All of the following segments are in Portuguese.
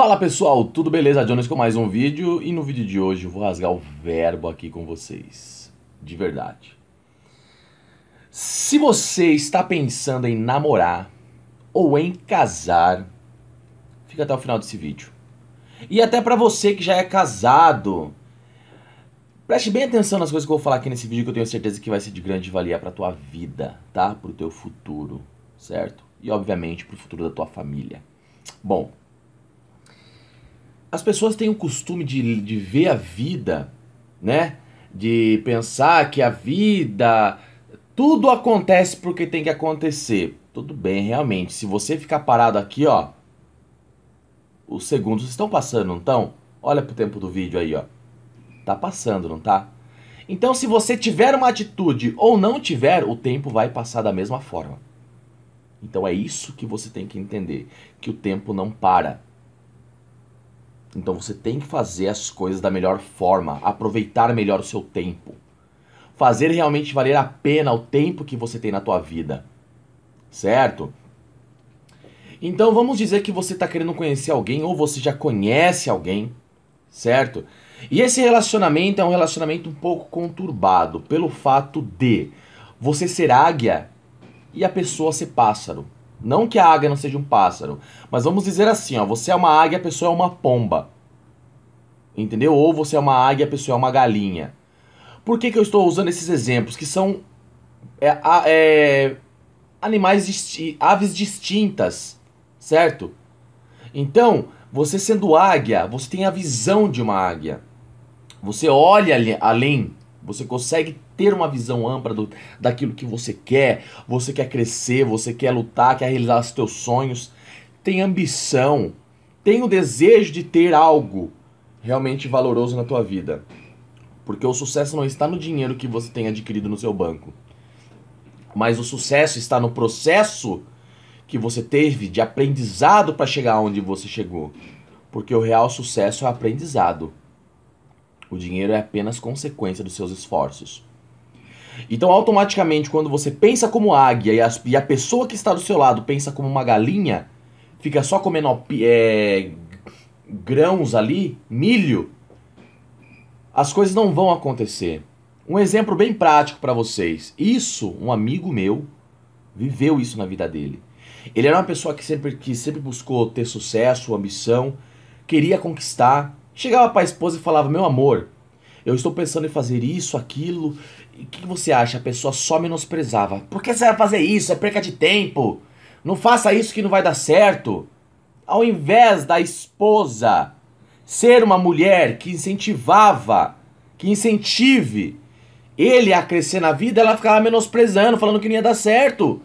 Fala pessoal, tudo beleza? Jonas com mais um vídeo e no vídeo de hoje eu vou rasgar o verbo aqui com vocês, de verdade. Se você está pensando em namorar ou em casar, fica até o final desse vídeo. E até para você que já é casado, preste bem atenção nas coisas que eu vou falar aqui nesse vídeo que eu tenho certeza que vai ser de grande valia para tua vida, tá? Para o teu futuro, certo? E obviamente para o futuro da tua família. Bom, as pessoas têm o costume de, de ver a vida, né? De pensar que a vida. Tudo acontece porque tem que acontecer. Tudo bem, realmente. Se você ficar parado aqui, ó. Os segundos estão passando, não estão? Olha pro tempo do vídeo aí, ó. Tá passando, não tá? Então, se você tiver uma atitude ou não tiver, o tempo vai passar da mesma forma. Então é isso que você tem que entender, que o tempo não para. Então você tem que fazer as coisas da melhor forma, aproveitar melhor o seu tempo. Fazer realmente valer a pena o tempo que você tem na tua vida. Certo? Então vamos dizer que você está querendo conhecer alguém ou você já conhece alguém, certo? E esse relacionamento é um relacionamento um pouco conturbado pelo fato de você ser águia e a pessoa ser pássaro. Não que a águia não seja um pássaro, mas vamos dizer assim, ó, você é uma águia, a pessoa é uma pomba. Entendeu? Ou você é uma águia, a pessoa é uma galinha. Por que, que eu estou usando esses exemplos? Que são é, é, animais, disti aves distintas, certo? Então, você sendo águia, você tem a visão de uma águia. Você olha além você consegue ter uma visão ampla do, daquilo que você quer. Você quer crescer, você quer lutar, quer realizar os seus sonhos. Tem ambição, tem o desejo de ter algo realmente valoroso na tua vida. Porque o sucesso não está no dinheiro que você tem adquirido no seu banco. Mas o sucesso está no processo que você teve de aprendizado para chegar onde você chegou. Porque o real sucesso é o aprendizado. O dinheiro é apenas consequência dos seus esforços. Então, automaticamente, quando você pensa como águia e a, e a pessoa que está do seu lado pensa como uma galinha, fica só comendo é, grãos ali, milho, as coisas não vão acontecer. Um exemplo bem prático para vocês. Isso, um amigo meu viveu isso na vida dele. Ele era uma pessoa que sempre, que sempre buscou ter sucesso, ambição, queria conquistar, Chegava para a esposa e falava: Meu amor, eu estou pensando em fazer isso, aquilo. E o que você acha? A pessoa só menosprezava. Por que você vai fazer isso? É perca de tempo. Não faça isso que não vai dar certo. Ao invés da esposa ser uma mulher que incentivava, que incentive ele a crescer na vida, ela ficava menosprezando, falando que não ia dar certo.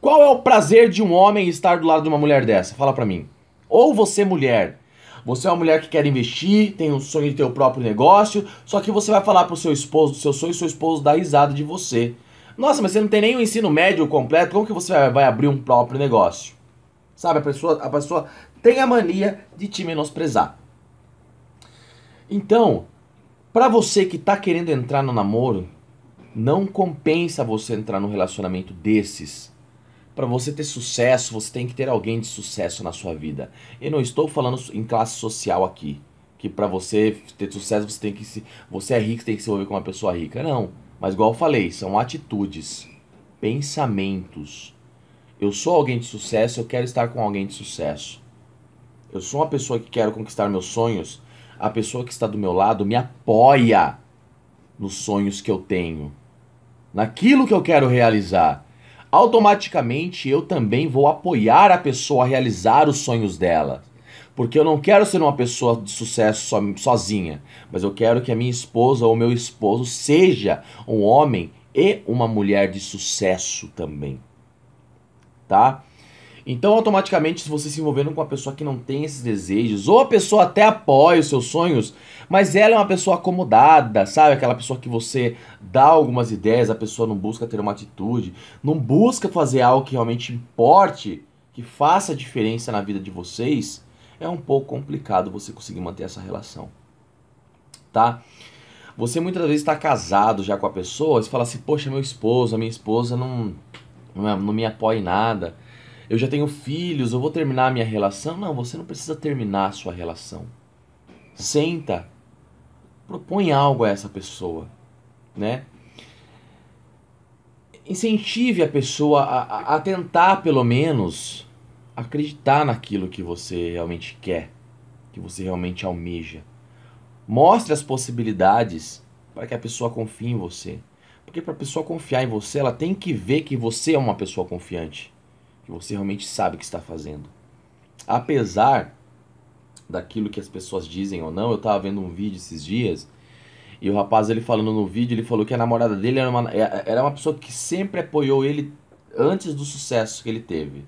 Qual é o prazer de um homem estar do lado de uma mulher dessa? Fala pra mim. Ou você, mulher, você é uma mulher que quer investir, tem um sonho de ter o próprio negócio, só que você vai falar pro seu esposo do seu sonho e seu esposo dá risada de você. Nossa, mas você não tem nem o ensino médio completo, como que você vai abrir um próprio negócio? Sabe, a pessoa, a pessoa tem a mania de te menosprezar. Então, para você que tá querendo entrar no namoro, não compensa você entrar num relacionamento desses para você ter sucesso, você tem que ter alguém de sucesso na sua vida. Eu não estou falando em classe social aqui, que para você ter sucesso você tem que se você é rico tem que se envolver com uma pessoa rica. Não, mas igual eu falei, são atitudes, pensamentos. Eu sou alguém de sucesso, eu quero estar com alguém de sucesso. Eu sou uma pessoa que quero conquistar meus sonhos. A pessoa que está do meu lado me apoia nos sonhos que eu tenho, naquilo que eu quero realizar automaticamente eu também vou apoiar a pessoa a realizar os sonhos dela. Porque eu não quero ser uma pessoa de sucesso sozinha, mas eu quero que a minha esposa ou meu esposo seja um homem e uma mulher de sucesso também. Tá? Então, automaticamente, se você se envolvendo com uma pessoa que não tem esses desejos, ou a pessoa até apoia os seus sonhos, mas ela é uma pessoa acomodada, sabe? Aquela pessoa que você dá algumas ideias, a pessoa não busca ter uma atitude, não busca fazer algo que realmente importe, que faça diferença na vida de vocês, é um pouco complicado você conseguir manter essa relação, tá? Você muitas vezes está casado já com a pessoa você fala assim: Poxa, meu esposo, a minha esposa não, não é, me apoia em nada eu já tenho filhos, eu vou terminar a minha relação. Não, você não precisa terminar a sua relação. Senta, propõe algo a essa pessoa, né? Incentive a pessoa a, a tentar, pelo menos, acreditar naquilo que você realmente quer, que você realmente almeja. Mostre as possibilidades para que a pessoa confie em você. Porque para a pessoa confiar em você, ela tem que ver que você é uma pessoa confiante que você realmente sabe que está fazendo. Apesar daquilo que as pessoas dizem ou não, eu estava vendo um vídeo esses dias e o rapaz ele falando no vídeo, ele falou que a namorada dele era uma, é, era uma pessoa que sempre apoiou ele antes do sucesso que ele teve.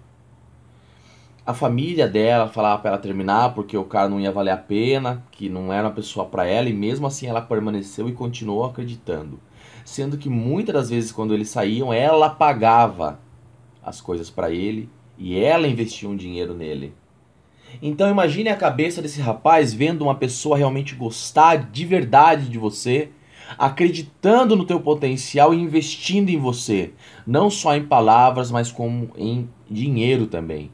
A família dela falava para ela terminar porque o cara não ia valer a pena, que não era uma pessoa para ela, e mesmo assim ela permaneceu e continuou acreditando. Sendo que muitas das vezes quando eles saíam, ela pagava as coisas para ele e ela investiu um dinheiro nele. Então imagine a cabeça desse rapaz vendo uma pessoa realmente gostar de verdade de você, acreditando no teu potencial e investindo em você, não só em palavras, mas como em dinheiro também.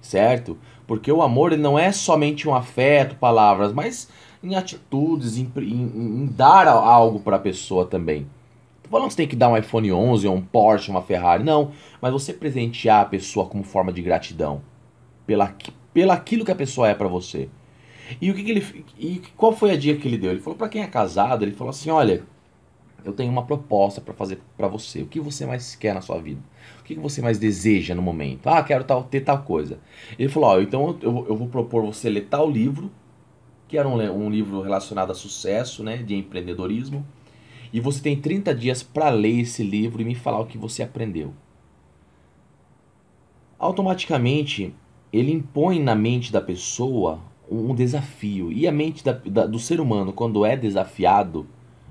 Certo? Porque o amor não é somente um afeto, palavras, mas em atitudes, em, em, em dar algo para a pessoa também. Tipo, não falando que você tem que dar um iPhone 11 ou um Porsche, uma Ferrari, não. Mas você presentear a pessoa como forma de gratidão pela, pela aquilo que a pessoa é para você. E o que, que ele e qual foi a dica que ele deu? Ele falou para quem é casado, ele falou assim, olha, eu tenho uma proposta para fazer para você. O que você mais quer na sua vida? O que, que você mais deseja no momento? Ah, quero tal, ter tal coisa. Ele falou, ó, então eu, eu vou propor você ler tal livro, que era um, um livro relacionado a sucesso, né, de empreendedorismo e você tem 30 dias para ler esse livro e me falar o que você aprendeu. Automaticamente, ele impõe na mente da pessoa um desafio. E a mente da, da, do ser humano, quando é desafiado,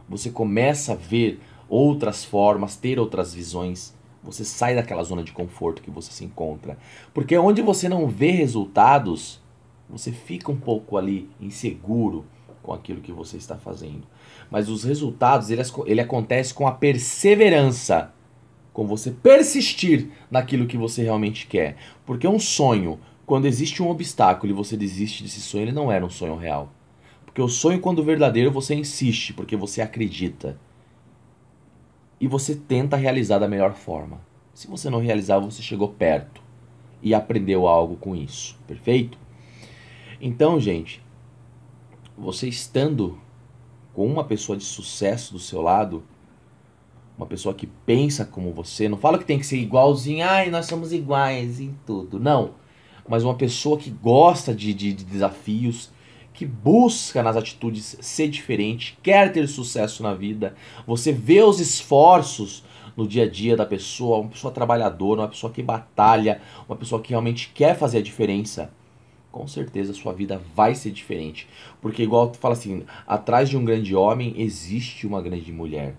você começa a ver outras formas, ter outras visões. Você sai daquela zona de conforto que você se encontra. Porque onde você não vê resultados, você fica um pouco ali inseguro, com aquilo que você está fazendo. Mas os resultados, ele, ele acontece com a perseverança, com você persistir naquilo que você realmente quer. Porque um sonho, quando existe um obstáculo e você desiste desse sonho, ele não era um sonho real. Porque o sonho, quando verdadeiro, você insiste, porque você acredita. E você tenta realizar da melhor forma. Se você não realizar, você chegou perto e aprendeu algo com isso, perfeito? Então, gente, você estando com uma pessoa de sucesso do seu lado, uma pessoa que pensa como você, não fala que tem que ser igualzinho, ai, nós somos iguais em tudo. Não. Mas uma pessoa que gosta de, de, de desafios, que busca nas atitudes ser diferente, quer ter sucesso na vida, você vê os esforços no dia a dia da pessoa, uma pessoa trabalhadora, uma pessoa que batalha, uma pessoa que realmente quer fazer a diferença com certeza sua vida vai ser diferente. Porque igual tu fala assim, atrás de um grande homem existe uma grande mulher.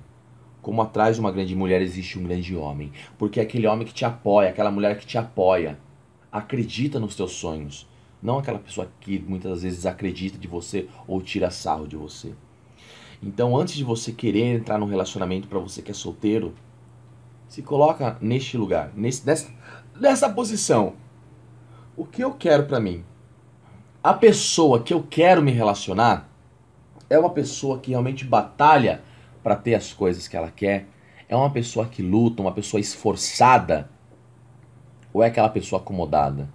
Como atrás de uma grande mulher existe um grande homem. Porque é aquele homem que te apoia, aquela mulher que te apoia. Acredita nos teus sonhos. Não aquela pessoa que muitas vezes acredita de você ou tira sarro de você. Então antes de você querer entrar num relacionamento para você que é solteiro, se coloca neste lugar, nesse, nessa, nessa posição. O que eu quero para mim? a pessoa que eu quero me relacionar é uma pessoa que realmente batalha para ter as coisas que ela quer, é uma pessoa que luta, uma pessoa esforçada, ou é aquela pessoa acomodada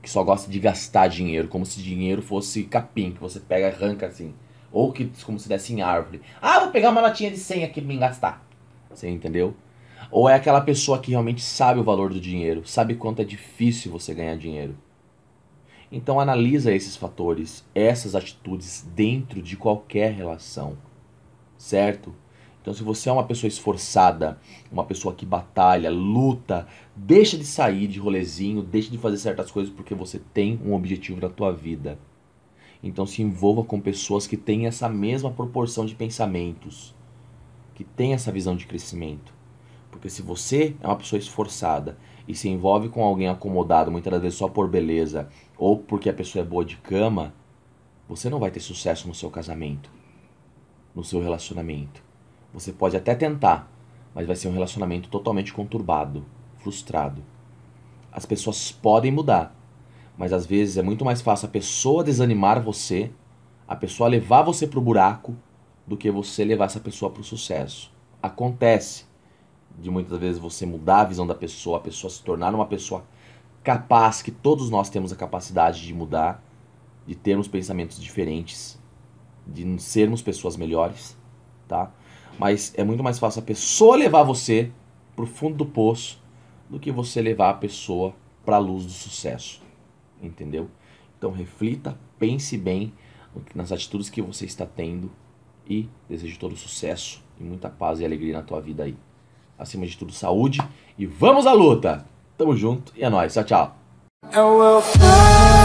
que só gosta de gastar dinheiro, como se dinheiro fosse capim que você pega e arranca assim, ou que como se desse em árvore. Ah, vou pegar uma latinha de senha aqui para me gastar. Você entendeu? Ou é aquela pessoa que realmente sabe o valor do dinheiro, sabe quanto é difícil você ganhar dinheiro. Então analisa esses fatores, essas atitudes dentro de qualquer relação, certo? Então se você é uma pessoa esforçada, uma pessoa que batalha, luta, deixa de sair de rolezinho, deixa de fazer certas coisas porque você tem um objetivo da tua vida. Então se envolva com pessoas que têm essa mesma proporção de pensamentos, que têm essa visão de crescimento. Porque se você é uma pessoa esforçada, e se envolve com alguém acomodado, muitas das vezes só por beleza ou porque a pessoa é boa de cama, você não vai ter sucesso no seu casamento, no seu relacionamento. Você pode até tentar, mas vai ser um relacionamento totalmente conturbado, frustrado. As pessoas podem mudar, mas às vezes é muito mais fácil a pessoa desanimar você, a pessoa levar você para o buraco, do que você levar essa pessoa para o sucesso. Acontece de muitas vezes você mudar a visão da pessoa, a pessoa se tornar uma pessoa capaz, que todos nós temos a capacidade de mudar, de termos pensamentos diferentes, de sermos pessoas melhores, tá? Mas é muito mais fácil a pessoa levar você pro fundo do poço do que você levar a pessoa para a luz do sucesso, entendeu? Então reflita, pense bem nas atitudes que você está tendo e desejo todo sucesso e muita paz e alegria na tua vida aí acima de tudo, saúde e vamos à luta! Tamo junto e é nóis, tchau, tchau! É